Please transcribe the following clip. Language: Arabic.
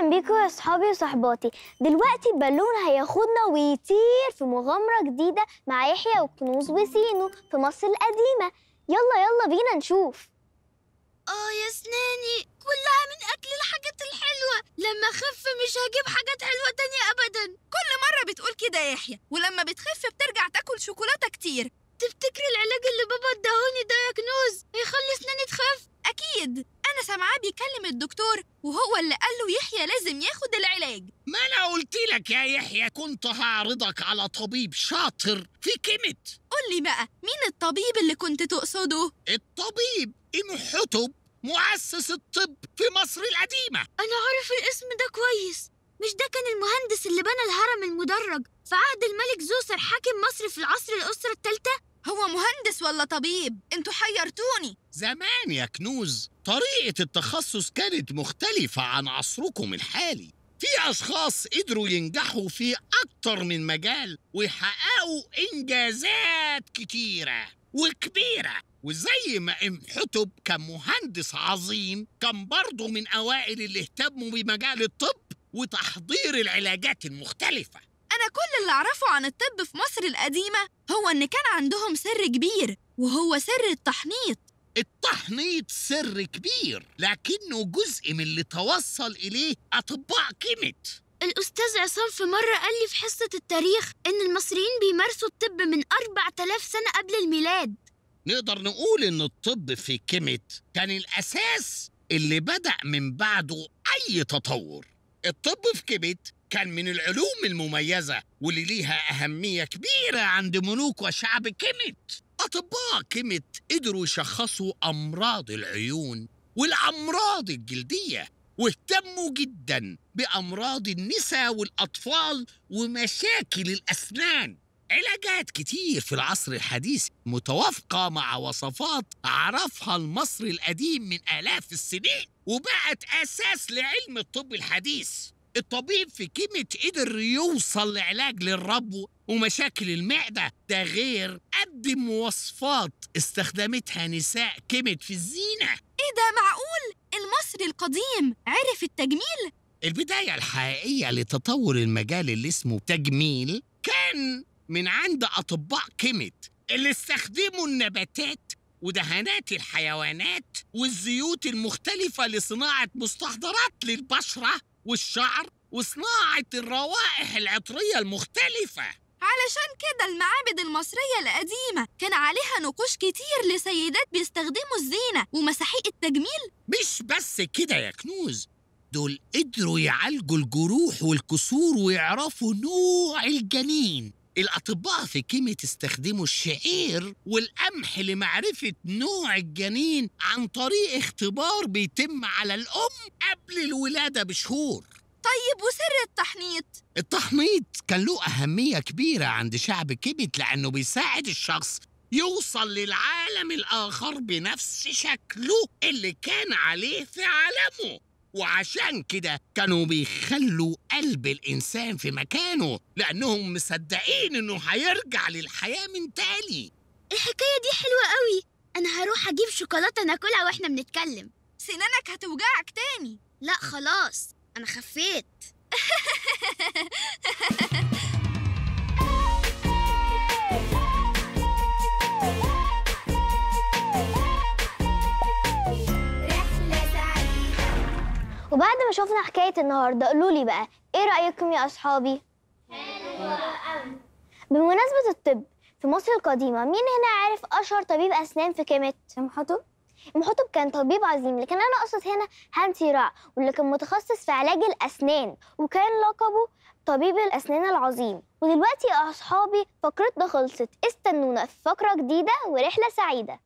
اهلا بيكم يا صحابي وصحباتي دلوقتي البالون هياخدنا ويطير في مغامره جديده مع يحيى وكنوز وسينو في مصر القديمه يلا يلا بينا نشوف اه يا سناني كلها من اكل الحاجات الحلوه لما اخف مش هجيب حاجات حلوه تانية ابدا كل مره بتقول كده يحيى ولما بتخف بترجع تاكل شوكولاته كتير تفتكري العلاج اللي بابا اداهوني ده يا كنوز هيخلي سناني تخف اكيد معاه بيكلم الدكتور وهو اللي قال له يحيى لازم ياخد العلاج ما انا قلت لك يا يحيى كنت هعرضك على طبيب شاطر في كيمت قول لي بقى مين الطبيب اللي كنت تقصده الطبيب ام حتب مؤسس الطب في مصر القديمة أنا عارف الاسم ده كويس مش ده كان المهندس اللي بنى الهرم المدرج في عهد الملك زوسر حاكم مصر في العصر الأسرة الثالثة هو مهندس ولا طبيب؟ انتوا حيرتوني زمان يا كنوز طريقة التخصص كانت مختلفة عن عصركم الحالي في أشخاص قدروا ينجحوا في أكتر من مجال ويحققوا إنجازات كتيرة وكبيرة وزي ما إم حتب كان مهندس عظيم كان برضه من أوائل اللي اهتموا بمجال الطب وتحضير العلاجات المختلفة أنا كل اللي أعرفه عن الطب في مصر القديمة هو إن كان عندهم سر كبير وهو سر التحنيط التحنيط سر كبير لكنه جزء من اللي توصل إليه أطباء كيمت الأستاذ عصام في مرة قال لي في حصة التاريخ إن المصريين بيمارسوا الطب من 4000 سنة قبل الميلاد نقدر نقول إن الطب في كيمت كان الأساس اللي بدأ من بعده أي تطور الطب في كيمت كان من العلوم المميزة واللي ليها أهمية كبيرة عند ملوك وشعب كيميت أطباء كيميت قدروا يشخصوا أمراض العيون والأمراض الجلدية واهتموا جدا بأمراض النساء والأطفال ومشاكل الأسنان علاجات كتير في العصر الحديث متوافقة مع وصفات عرفها المصري القديم من آلاف السنين وبقت أساس لعلم الطب الحديث الطبيب في كيمة قدر يوصل لعلاج للربو ومشاكل المعدة ده غير قدم وصفات استخدمتها نساء كيمة في الزينة ايه ده معقول؟ المصري القديم عرف التجميل؟ البداية الحقيقية لتطور المجال اللي اسمه تجميل كان من عند أطباء كيمت اللي استخدموا النباتات ودهانات الحيوانات والزيوت المختلفة لصناعة مستحضرات للبشرة والشعر وصناعة الروائح العطرية المختلفة علشان كده المعابد المصرية القديمة كان عليها نقوش كتير لسيدات بيستخدموا الزينة ومساحيق التجميل مش بس كده يا كنوز دول قدروا يعالجوا الجروح والكسور ويعرفوا نوع الجنين الأطباء في كيمياء استخدموا الشعير والقمح لمعرفة نوع الجنين عن طريق اختبار بيتم على الأم قبل الولادة بشهور طيب وسر التحنيط؟ التحنيط كان له أهمية كبيرة عند شعب كيبت لأنه بيساعد الشخص يوصل للعالم الآخر بنفس شكله اللي كان عليه في عالمه وعشان كده كانوا بيخلوا قلب الإنسان في مكانه لأنهم مصدقين إنه هيرجع للحياة من تاني الحكاية دي حلوة قوي أنا هروح أجيب شوكولاتة ناكلها وإحنا بنتكلم سنانك هتوجعك تاني لا خلاص أنا خفيت وبعد ما شفنا حكاية النهاردة قولوا لي بقى إيه رأيكم يا أصحابي؟ بمناسبة الطب في مصر القديمة مين هنا عارف أشهر طبيب أسنان في كامت؟ إم محطب كان طبيب عظيم لكن أنا أقصد هنا هانسي راع واللي كان متخصص في علاج الأسنان وكان لقبه طبيب الأسنان العظيم ودلوقتي يا أصحابي فقرتنا خلصت استنونا في فقرة جديدة ورحلة سعيدة